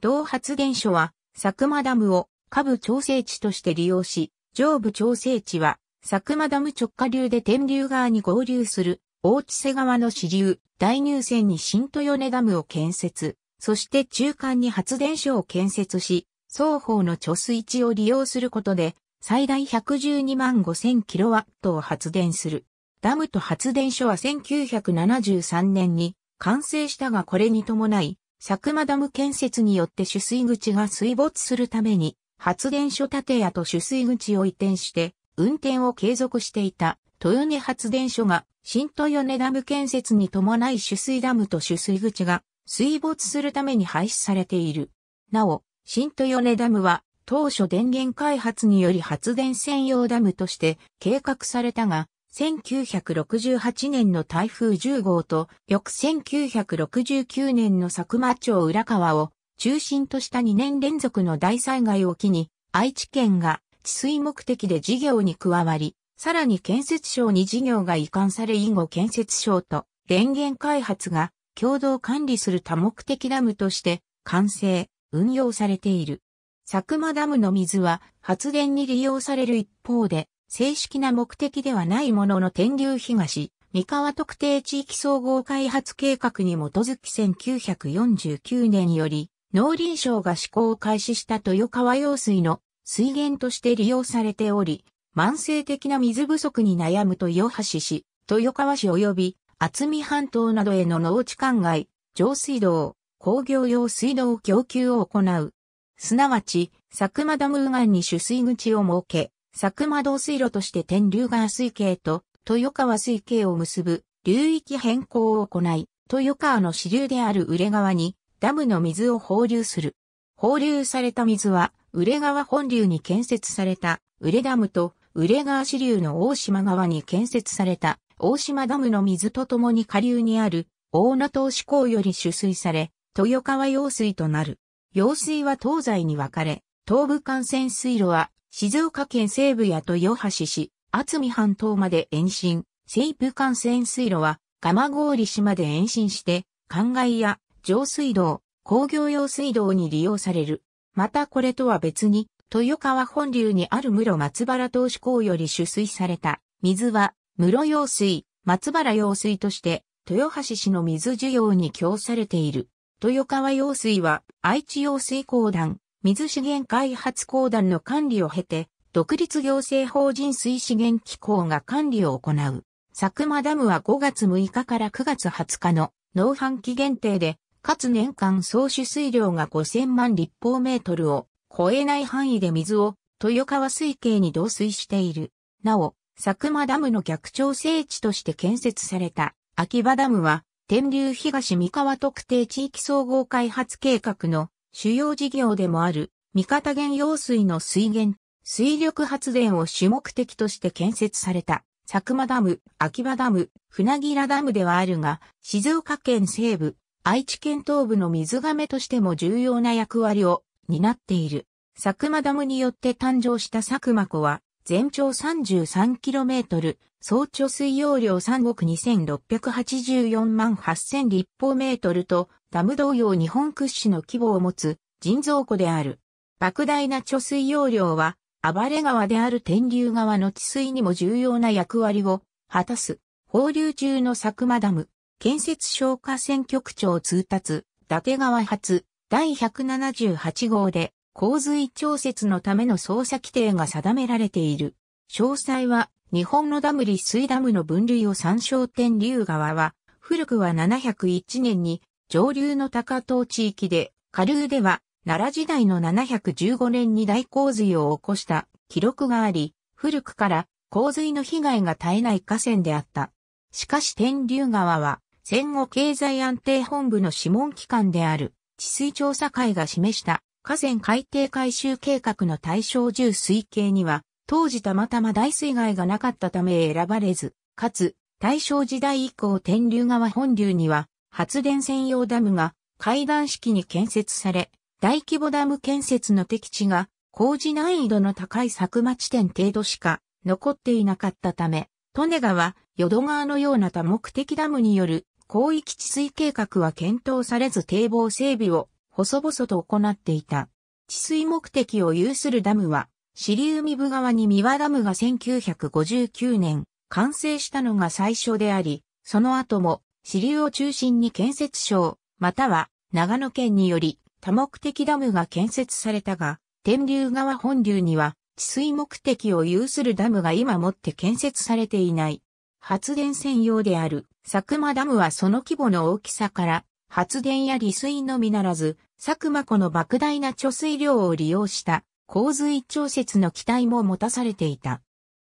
同発電所は、佐久間ダムを下部調整地として利用し、上部調整地は、佐久間ダム直下流で天竜川に合流する大津瀬川の支流、大入線に新豊根ダムを建設、そして中間に発電所を建設し、双方の貯水池を利用することで、最大112万5000キロワットを発電する。ダムと発電所は1973年に完成したがこれに伴い、佐久間ダム建設によって取水口が水没するために、発電所建屋と取水口を移転して、運転を継続していた豊根発電所が新豊根ダム建設に伴い取水ダムと取水口が水没するために廃止されている。なお、新豊根ダムは当初電源開発により発電専用ダムとして計画されたが、1968年の台風10号と翌1969年の佐久間町浦川を中心とした2年連続の大災害を機に愛知県が治水目的で事業に加わり、さらに建設省に事業が移管され以後建設省と電源開発が共同管理する多目的ダムとして完成、運用されている。佐久間ダムの水は発電に利用される一方で、正式な目的ではないものの天竜東、三河特定地域総合開発計画に基づき1949年より農林省が施行を開始した豊川用水の水源として利用されており、慢性的な水不足に悩む豊橋市、豊川市及び厚見半島などへの農地灌漑、上水道、工業用水道供給を行う。すなわち、佐久間ダム右岸に取水口を設け、佐久間道水路として天竜川水系と豊川水系を結ぶ流域変更を行い、豊川の支流であるれ川にダムの水を放流する。放流された水は、れ川本流に建設された、れダムと浦川支流の大島側に建設された大島ダムの水とともに下流にある大名島志港より取水され、豊川用水となる。用水は東西に分かれ、東部幹線水路は静岡県西部や豊橋市、厚見半島まで延伸、西部幹線水路は蒲郡市まで延伸して、灌漑や上水道、工業用水道に利用される。またこれとは別に、豊川本流にある室松原投資港より取水された水は室用水、松原用水として豊橋市の水需要に供されている。豊川用水は愛知用水公団、水資源開発公団の管理を経て、独立行政法人水資源機構が管理を行う。佐久間ダムは5月6日から9月20日の農販期限定で、かつ年間総取水量が5000万立方メートルを超えない範囲で水を豊川水系に導水している。なお、佐久間ダムの逆調整地として建設された秋葉ダムは、天竜東三河特定地域総合開発計画の主要事業でもある、三方原用水の水源、水力発電を主目的として建設された、佐久間ダム、秋葉ダム、船木ダムではあるが、静岡県西部、愛知県東部の水亀としても重要な役割をになっている。佐久間ダムによって誕生した佐久間湖は、全長 33km、総貯水容量3億2684万8000立方メートルと、ダム同様日本屈指の規模を持つ人造湖である。莫大な貯水容量は、暴れ川である天竜川の治水にも重要な役割を果たす。放流中の佐久間ダム、建設消火線局長通達、伊達川発、第178号で洪水調節のための操作規定が定められている。詳細は日本のダム利水ダムの分類を参照天竜川は古くは701年に上流の高遠地域で下流では奈良時代の715年に大洪水を起こした記録があり古くから洪水の被害が絶えない河川であった。しかし天竜川は戦後経済安定本部の諮問機関である治水調査会が示した河川海底改修計画の対象重水系には、当時たまたま大水害がなかったため選ばれず、かつ、大正時代以降天竜川本流には、発電専用ダムが階段式に建設され、大規模ダム建設の適地が、工事難易度の高い佐久間地点程度しか残っていなかったため、利根川、淀川のような多目的ダムによる広域治水計画は検討されず堤防整備を細々と行っていた。治水目的を有するダムは、支流海部側に三輪ダムが1959年完成したのが最初であり、その後も支流を中心に建設省、または長野県により多目的ダムが建設されたが、天竜川本流には治水目的を有するダムが今もって建設されていない。発電専用である佐久間ダムはその規模の大きさから、発電や利水のみならず、佐久間湖の莫大な貯水量を利用した洪水調節の期待も持たされていた。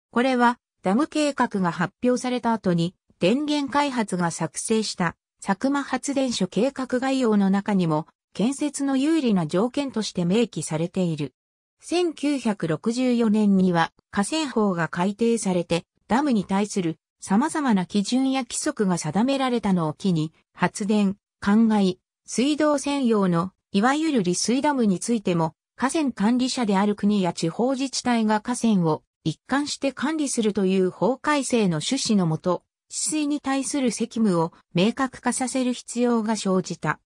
これは、ダム計画が発表された後に、電源開発が作成した佐久間発電所計画概要の中にも、建設の有利な条件として明記されている。1964年には河川法が改定されて、ダムに対する様々な基準や規則が定められたのを機に、発電、灌漑、水道専用の、いわゆる利水ダムについても、河川管理者である国や地方自治体が河川を一貫して管理するという法改正の趣旨のもと、治水に対する責務を明確化させる必要が生じた。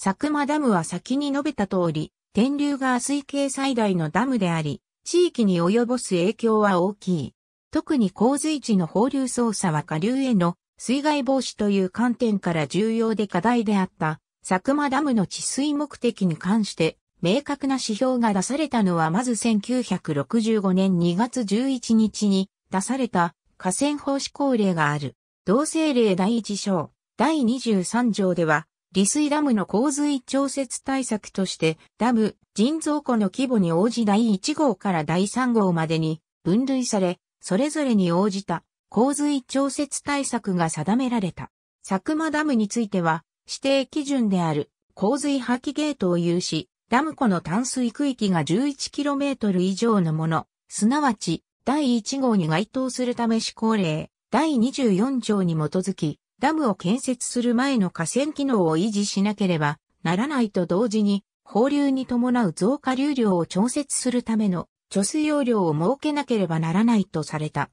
佐久間ダムは先に述べた通り、天竜川水系最大のダムであり、地域に及ぼす影響は大きい。特に洪水地の放流操作は下流への水害防止という観点から重要で課題であった、佐久間ダムの治水目的に関して、明確な指標が出されたのはまず1965年2月11日に出された河川法施行令がある。同政令第1章、第23条では、利水ダムの洪水調節対策として、ダム、人造湖の規模に応じ第1号から第3号までに分類され、それぞれに応じた洪水調節対策が定められた。佐久間ダムについては、指定基準である洪水破棄ゲートを有し、ダム湖の淡水区域が 11km 以上のもの、すなわち第1号に該当するため施行令、第24条に基づき、ダムを建設する前の河川機能を維持しなければならないと同時に、放流に伴う増加流量を調節するための貯水容量を設けなければならないとされた。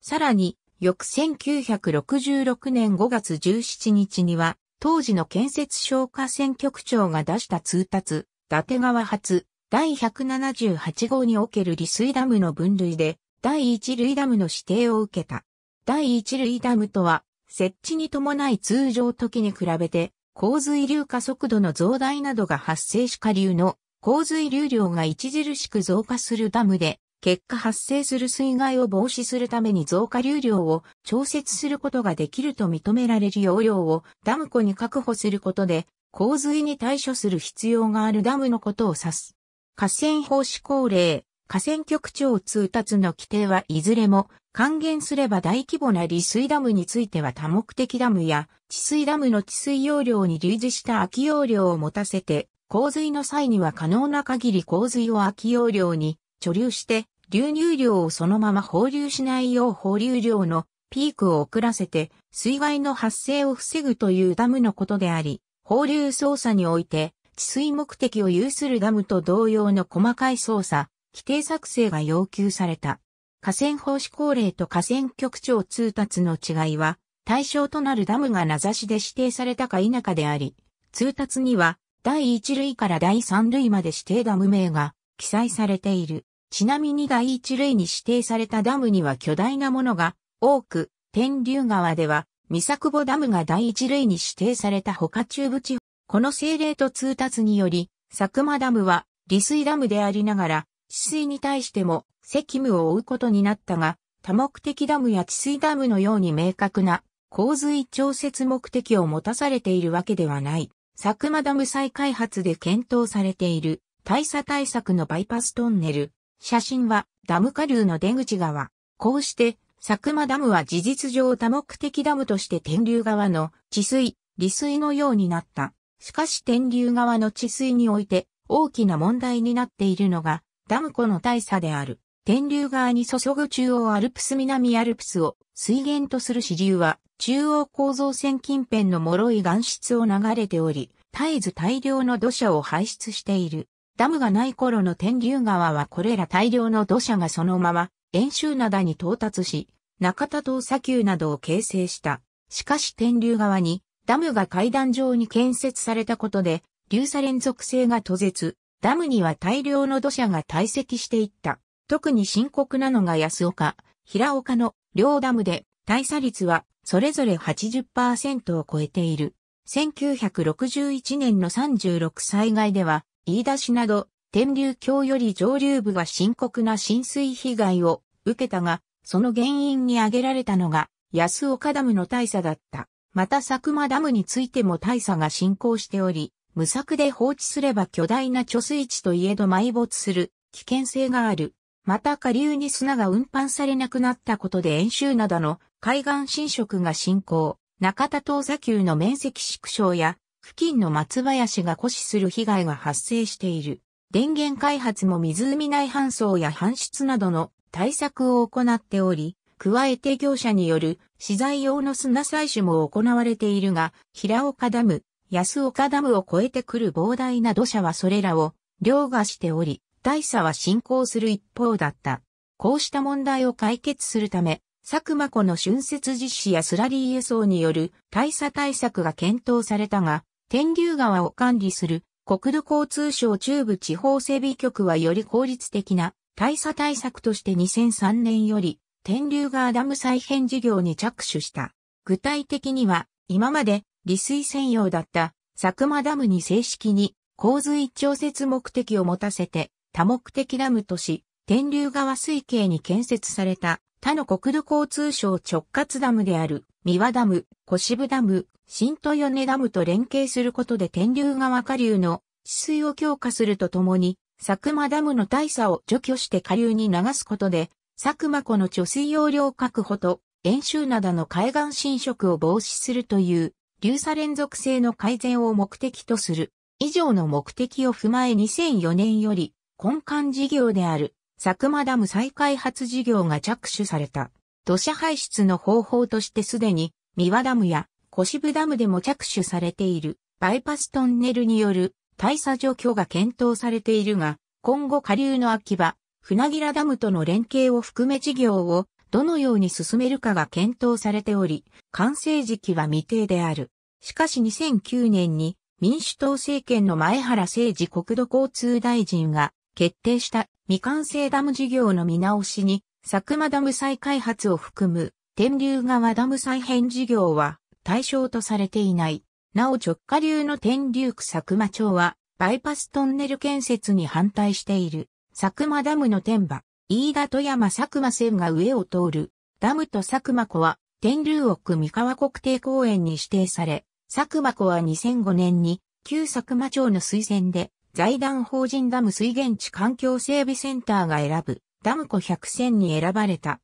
さらに、翌1966年5月17日には、当時の建設消火川局長が出した通達、伊達川発、第178号における利水ダムの分類で、第1類ダムの指定を受けた。第1類ダムとは、設置に伴い通常時に比べて、洪水流下速度の増大などが発生し下流の洪水流量が著しく増加するダムで、結果発生する水害を防止するために増加流量を調節することができると認められる容量をダム湖に確保することで、洪水に対処する必要があるダムのことを指す。河川法施行令、河川局長通達の規定はいずれも、還元すれば大規模な利水ダムについては多目的ダムや、治水ダムの治水容量に類似した空き容量を持たせて、洪水の際には可能な限り洪水を空き容量に貯留して、流入量をそのまま放流しないよう放流量のピークを遅らせて水害の発生を防ぐというダムのことであり、放流操作において治水目的を有するダムと同様の細かい操作、規定作成が要求された。河川法施行令と河川局長通達の違いは、対象となるダムが名指しで指定されたか否かであり、通達には第1類から第3類まで指定ダム名が記載されている。ちなみに第1類に指定されたダムには巨大なものが多く、天竜川では、三作保ダムが第1類に指定された他中部地方。この政令と通達により、佐久間ダムは利水ダムでありながら、治水に対しても責務を負うことになったが、多目的ダムや治水ダムのように明確な洪水調節目的を持たされているわけではない。佐久間ダム再開発で検討されている大佐対策のバイパストンネル。写真はダム下流の出口側。こうして佐久間ダムは事実上多目的ダムとして天竜側の治水、利水のようになった。しかし天竜側の治水において大きな問題になっているのがダム湖の大差である。天竜側に注ぐ中央アルプス南アルプスを水源とする支流は中央構造線近辺の脆い岩質を流れており、絶えず大量の土砂を排出している。ダムがない頃の天竜川はこれら大量の土砂がそのまま、遠州灘に到達し、中田島砂丘などを形成した。しかし天竜川に、ダムが階段状に建設されたことで、流砂連続性が途絶。ダムには大量の土砂が堆積していった。特に深刻なのが安岡、平岡の両ダムで、大砂率はそれぞれ80%を超えている。1961年の36災害では、飯田市など、天竜橋より上流部が深刻な浸水被害を受けたが、その原因に挙げられたのが、安岡ダムの大佐だった。また佐久間ダムについても大佐が進行しており、無策で放置すれば巨大な貯水池といえど埋没する危険性がある。また下流に砂が運搬されなくなったことで演習どの海岸侵食が進行、中田東砂丘の面積縮小や、付近の松林が枯死する被害が発生している。電源開発も湖内搬送や搬出などの対策を行っており、加えて業者による資材用の砂採取も行われているが、平岡ダム、安岡ダムを越えてくる膨大な土砂はそれらを凌駕しており、大差は進行する一方だった。こうした問題を解決するため、佐久間湖の春節実施やスラリー輸送による大佐対策が検討されたが、天竜川を管理する国土交通省中部地方整備局はより効率的な大佐対策として2003年より天竜川ダム再編事業に着手した。具体的には今まで利水専用だった佐久間ダムに正式に洪水調節目的を持たせて多目的ダムとし天竜川水系に建設された他の国土交通省直轄ダムである、三輪ダム、小渋ダム、新豊根ダムと連携することで天竜川下流の治水を強化するとともに、佐久間ダムの大差を除去して下流に流すことで、佐久間湖の貯水容量確保と、遠州灘の海岸侵食を防止するという、流砂連続性の改善を目的とする。以上の目的を踏まえ2004年より、根幹事業である佐久間ダム再開発事業が着手された。土砂排出の方法としてすでに、三輪ダムや小渋ダムでも着手されている、バイパストンネルによる大差除去が検討されているが、今後下流の秋葉、船木ダムとの連携を含め事業をどのように進めるかが検討されており、完成時期は未定である。しかし2009年に民主党政権の前原誠治国土交通大臣が決定した未完成ダム事業の見直しに、佐久間ダム再開発を含む、天竜川ダム再編事業は対象とされていない。なお直下流の天竜区佐久間町は、バイパストンネル建設に反対している。佐久間ダムの天馬、飯田富山佐久間線が上を通る。ダムと佐久間湖は、天竜奥三河国定公園に指定され、佐久間湖は2005年に、旧佐久間町の推薦で、財団法人ダム水源地環境整備センターが選ぶダム湖100選に選ばれた。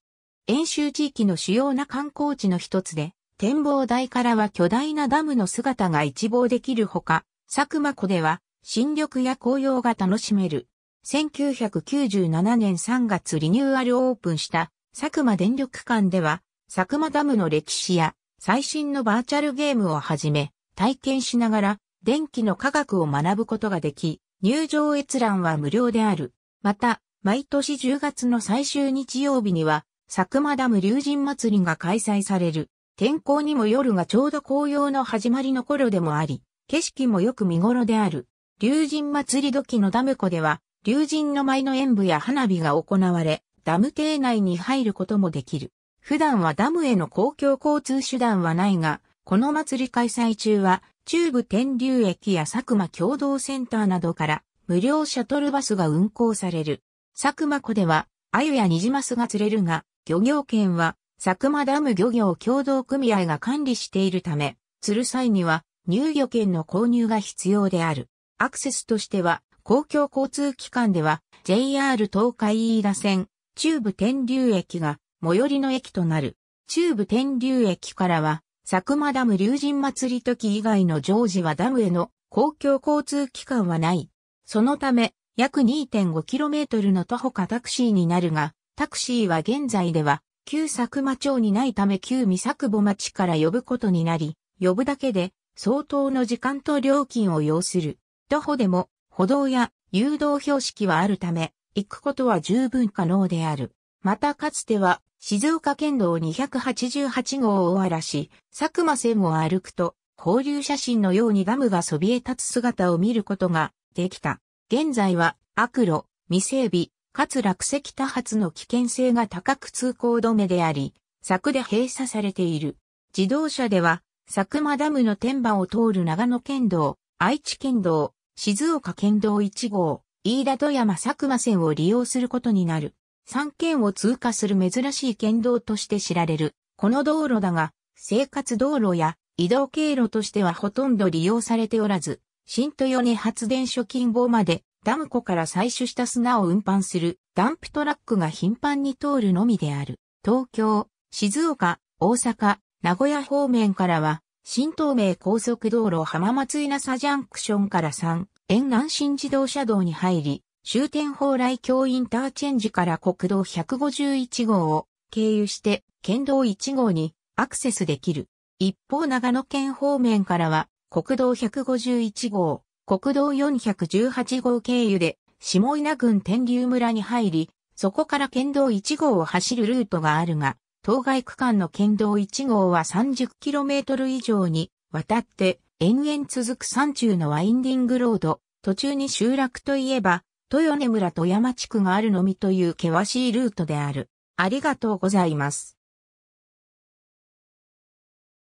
演習地域の主要な観光地の一つで、展望台からは巨大なダムの姿が一望できるほか、佐久間湖では新緑や紅葉が楽しめる。1997年3月リニューアルオープンした佐久間電力館では、佐久間ダムの歴史や最新のバーチャルゲームをはじめ、体験しながら電気の科学を学ぶことができ、入場閲覧は無料である。また、毎年10月の最終日曜日には、佐久間ダム竜神祭りが開催される。天候にも夜がちょうど紅葉の始まりの頃でもあり、景色もよく見頃である。竜神祭り時のダム湖では、竜神の舞の演舞や花火が行われ、ダム邸内に入ることもできる。普段はダムへの公共交通手段はないが、この祭り開催中は中部天竜駅や佐久間共同センターなどから無料シャトルバスが運行される。佐久間湖では、鮎やニジマスが釣れるが、漁業権は佐久間ダム漁業協同組合が管理しているため、釣る際には入漁券の購入が必要である。アクセスとしては、公共交通機関では JR 東海飯田線、中部天竜駅が最寄りの駅となる。中部天竜駅からは佐久間ダム竜神祭り時以外の常時はダムへの公共交通機関はない。そのため、約 2.5km の徒歩かタクシーになるが、タクシーは現在では、旧佐久間町にないため旧三佐久保町から呼ぶことになり、呼ぶだけで相当の時間と料金を要する。徒歩でも歩道や誘導標識はあるため、行くことは十分可能である。またかつては静岡県道288号をわらし、佐久間線を歩くと、交流写真のようにダムがそびえ立つ姿を見ることができた。現在は、悪路、未整備、かつ落石多発の危険性が高く通行止めであり、柵で閉鎖されている。自動車では、佐久間ダムの天板を通る長野県道、愛知県道、静岡県道1号、飯田富山佐久間線を利用することになる。三県を通過する珍しい県道として知られる、この道路だが、生活道路や移動経路としてはほとんど利用されておらず、新豊根発電所近傍までダム湖から採取した砂を運搬するダンプトラックが頻繁に通るのみである。東京、静岡、大阪、名古屋方面からは、新東名高速道路浜松稲佐ジャンクションから3、沿南新自動車道に入り、終点蓬莱橋インターチェンジから国道151号を経由して県道1号にアクセスできる。一方長野県方面からは国道151号、国道418号経由で下稲郡天竜村に入り、そこから県道1号を走るルートがあるが、当該区間の県道1号は 30km 以上に渡って延々続く山中のワインディングロード、途中に集落といえば豊根村と山地区があるのみという険しいルートである。ありがとうございます。